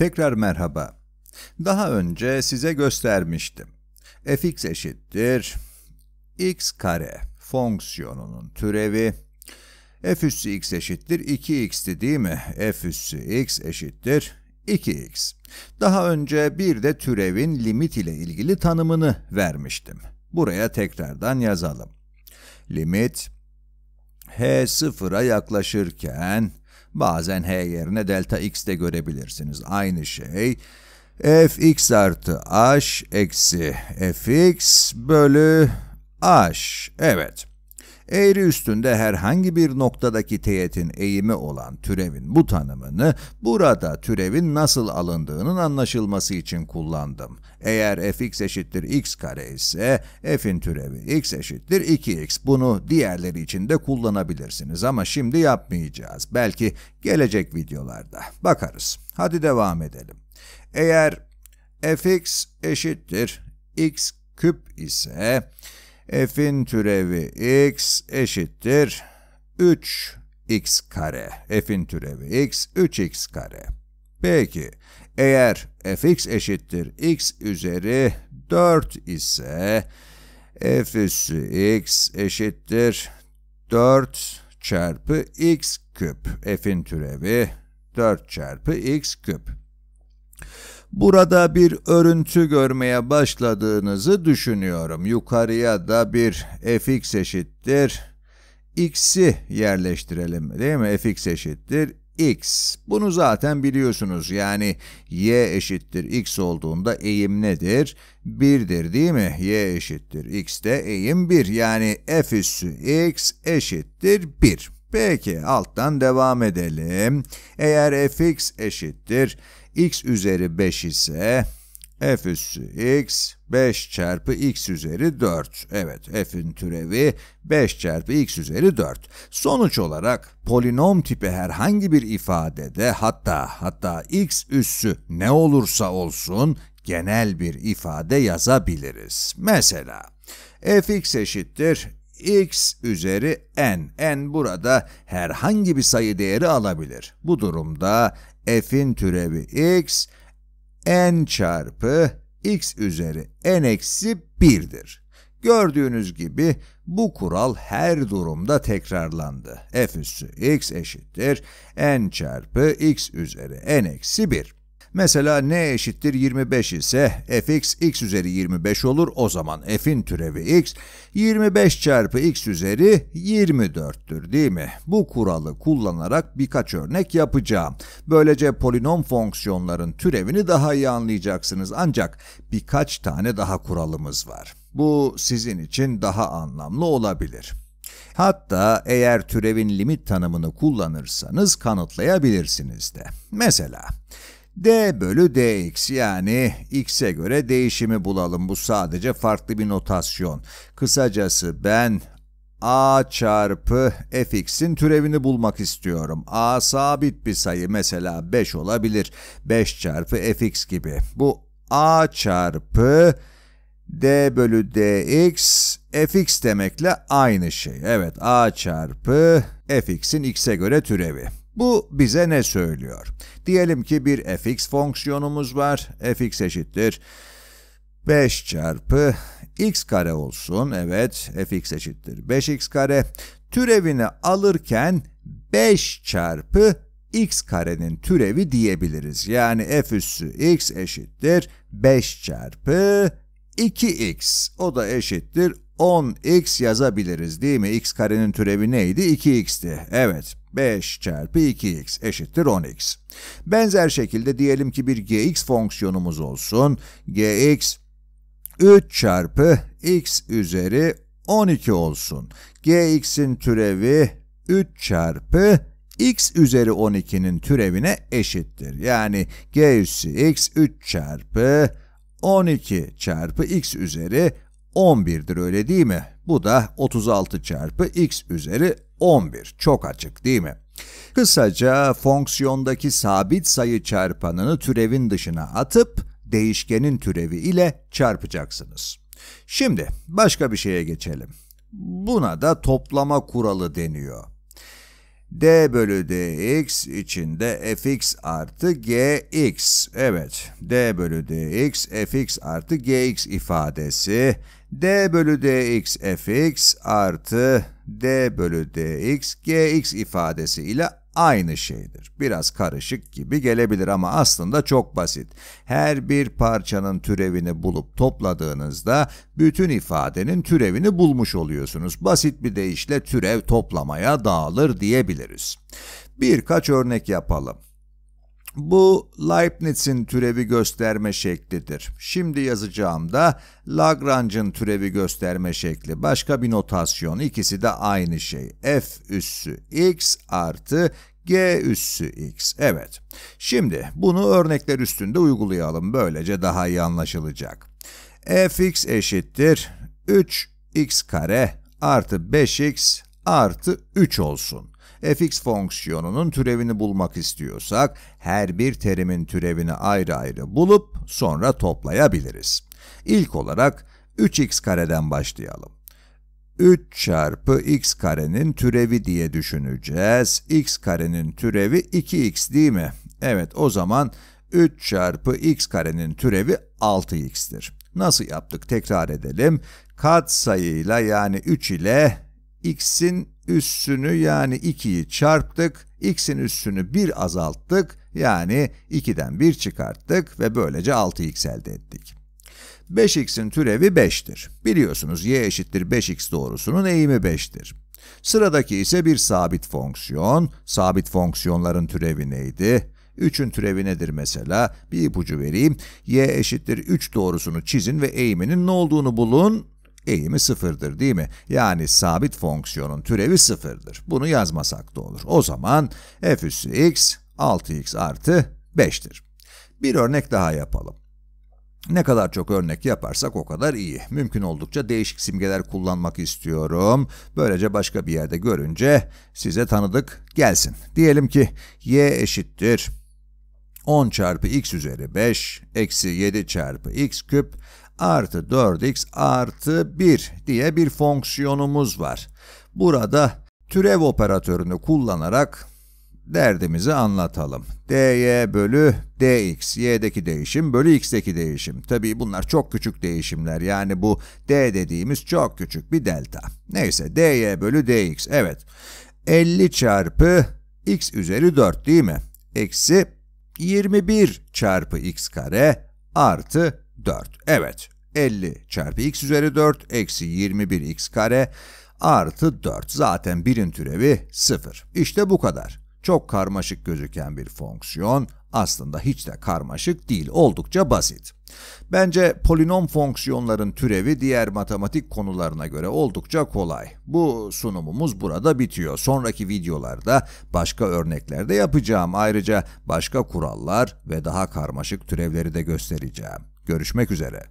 Tekrar merhaba. Daha önce size göstermiştim. fx eşittir x kare fonksiyonunun türevi f üssü x eşittir 2x'ti değil mi? f üssü x eşittir 2x. Daha önce bir de türevin limit ile ilgili tanımını vermiştim. Buraya tekrardan yazalım. Limit h sıfıra yaklaşırken Bazen h yerine delta x de görebilirsiniz. Aynı şey fx artı h eksi fx bölü h. Evet. Eğri üstünde herhangi bir noktadaki teğetin eğimi olan türevin bu tanımını burada türevin nasıl alındığının anlaşılması için kullandım. Eğer fx eşittir x kare ise f'in türevi x eşittir 2x. Bunu diğerleri için de kullanabilirsiniz ama şimdi yapmayacağız. Belki gelecek videolarda bakarız. Hadi devam edelim. Eğer fx eşittir x küp ise f'in türevi x eşittir 3x kare. f'in türevi x 3x kare. Peki eğer fx eşittir x üzeri 4 ise f üssü x eşittir 4 çarpı x küp. f'in türevi 4 çarpı x küp. Burada bir örüntü görmeye başladığınızı düşünüyorum. Yukarıya da bir fx eşittir x'i yerleştirelim değil mi? fx eşittir x. Bunu zaten biliyorsunuz. Yani y eşittir x olduğunda eğim nedir? 1'dir değil mi? y eşittir x de eğim 1. Yani f üssü x eşittir 1. Peki alttan devam edelim. Eğer fx eşittir x üzeri 5 ise f üssü x 5 çarpı x üzeri 4. Evet f'in türevi 5 çarpı x üzeri 4. Sonuç olarak polinom tipi herhangi bir ifadede hatta hatta x üssü ne olursa olsun genel bir ifade yazabiliriz. Mesela fx eşittir x üzeri n. n burada herhangi bir sayı değeri alabilir. Bu durumda f'in türevi x n çarpı x üzeri n eksi 1'dir. Gördüğünüz gibi bu kural her durumda tekrarlandı. f üssü x eşittir n çarpı x üzeri n eksi 1. Mesela n eşittir 25 ise fx x üzeri 25 olur. O zaman f'in türevi x 25 çarpı x üzeri 24'tür değil mi? Bu kuralı kullanarak birkaç örnek yapacağım. Böylece polinom fonksiyonların türevini daha iyi anlayacaksınız. Ancak birkaç tane daha kuralımız var. Bu sizin için daha anlamlı olabilir. Hatta eğer türevin limit tanımını kullanırsanız kanıtlayabilirsiniz de. Mesela d bölü dx yani x'e göre değişimi bulalım. Bu sadece farklı bir notasyon. Kısacası ben a çarpı fx'in türevini bulmak istiyorum. a sabit bir sayı mesela 5 olabilir. 5 çarpı fx gibi. Bu a çarpı d bölü dx fx demekle aynı şey. Evet a çarpı fx'in x'e göre türevi. Bu bize ne söylüyor? Diyelim ki bir fx fonksiyonumuz var. fx eşittir 5 çarpı x kare olsun. Evet fx eşittir 5x kare. Türevini alırken 5 çarpı x karenin türevi diyebiliriz. Yani f üssü x eşittir 5 çarpı 2x. O da eşittir 10x yazabiliriz değil mi? x karenin türevi neydi? 2x'ti. Evet. 5 çarpı 2x eşittir 10x. Benzer şekilde diyelim ki bir gx fonksiyonumuz olsun. gx 3 çarpı x üzeri 12 olsun. gx'in türevi 3 çarpı x üzeri 12'nin türevine eşittir. Yani g üssü x 3 çarpı 12 çarpı x üzeri 11'dir öyle değil mi? Bu da 36 çarpı x üzeri 11. Çok açık değil mi? Kısaca fonksiyondaki sabit sayı çarpanını türevin dışına atıp değişkenin türevi ile çarpacaksınız. Şimdi başka bir şeye geçelim. Buna da toplama kuralı deniyor. d bölü dx içinde fx artı gx. Evet, d bölü dx fx artı gx ifadesi. d bölü dx fx artı d bölü dx, gx ifadesi ile aynı şeydir. Biraz karışık gibi gelebilir ama aslında çok basit. Her bir parçanın türevini bulup topladığınızda bütün ifadenin türevini bulmuş oluyorsunuz. Basit bir deyişle türev toplamaya dağılır diyebiliriz. Birkaç örnek yapalım. Bu Leibniz'in türevi gösterme şeklidir. Şimdi yazacağım da Lagrange'ın türevi gösterme şekli. Başka bir notasyon. İkisi de aynı şey. F üssü x artı g üssü x. Evet. Şimdi bunu örnekler üstünde uygulayalım. Böylece daha iyi anlaşılacak. fx eşittir 3x kare artı 5x artı 3 olsun fx fonksiyonunun türevini bulmak istiyorsak her bir terimin türevini ayrı ayrı bulup sonra toplayabiliriz. İlk olarak 3x kareden başlayalım. 3 çarpı x karenin türevi diye düşüneceğiz. x karenin türevi 2x değil mi? Evet o zaman 3 çarpı x karenin türevi 6x'tir. Nasıl yaptık tekrar edelim. Kat sayıyla yani 3 ile x'in üssünü yani 2'yi çarptık, x'in üssünü 1 azalttık yani 2'den 1 çıkarttık ve böylece 6x elde ettik. 5x'in türevi 5'tir. Biliyorsunuz y eşittir 5x doğrusunun eğimi 5'tir. Sıradaki ise bir sabit fonksiyon. Sabit fonksiyonların türevi neydi? 3'ün türevi nedir mesela? Bir ipucu vereyim. y eşittir 3 doğrusunu çizin ve eğiminin ne olduğunu bulun eğimi sıfırdır değil mi? Yani sabit fonksiyonun türevi sıfırdır. Bunu yazmasak da olur. O zaman f üssü x 6x artı 5'tir. Bir örnek daha yapalım. Ne kadar çok örnek yaparsak o kadar iyi. Mümkün oldukça değişik simgeler kullanmak istiyorum. Böylece başka bir yerde görünce size tanıdık gelsin. Diyelim ki y eşittir 10 çarpı x üzeri 5 eksi 7 çarpı x küp artı 4x artı 1 diye bir fonksiyonumuz var. Burada türev operatörünü kullanarak derdimizi anlatalım. dy bölü dx, y'deki değişim bölü x'deki değişim. Tabii bunlar çok küçük değişimler yani bu d dediğimiz çok küçük bir delta. Neyse dy bölü dx evet. 50 çarpı x üzeri 4 değil mi? Eksi 21 çarpı x kare artı 4. Evet 50 çarpı x üzeri 4 eksi 21x kare artı 4. Zaten birin türevi 0. İşte bu kadar. Çok karmaşık gözüken bir fonksiyon aslında hiç de karmaşık değil, oldukça basit. Bence polinom fonksiyonların türevi diğer matematik konularına göre oldukça kolay. Bu sunumumuz burada bitiyor. Sonraki videolarda başka örneklerde yapacağım. Ayrıca başka kurallar ve daha karmaşık türevleri de göstereceğim. Görüşmek üzere.